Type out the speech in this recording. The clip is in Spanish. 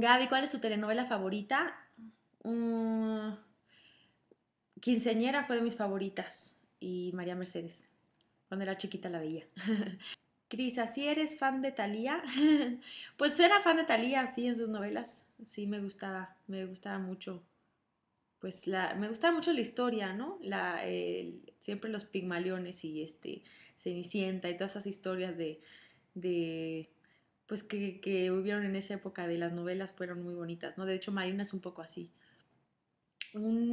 Gaby, ¿cuál es tu telenovela favorita? Mm, Quinceñera fue de mis favoritas y María Mercedes. Cuando era chiquita la veía. Cris, ¿así eres fan de Talía? pues era fan de Talía, sí, en sus novelas. Sí, me gustaba, me gustaba mucho. Pues la, me gustaba mucho la historia, ¿no? La, siempre los pigmaliones y este, Cenicienta y todas esas historias de pues que, que, hubieron en esa época de las novelas fueron muy bonitas, ¿no? De hecho, Marina es un poco así. Un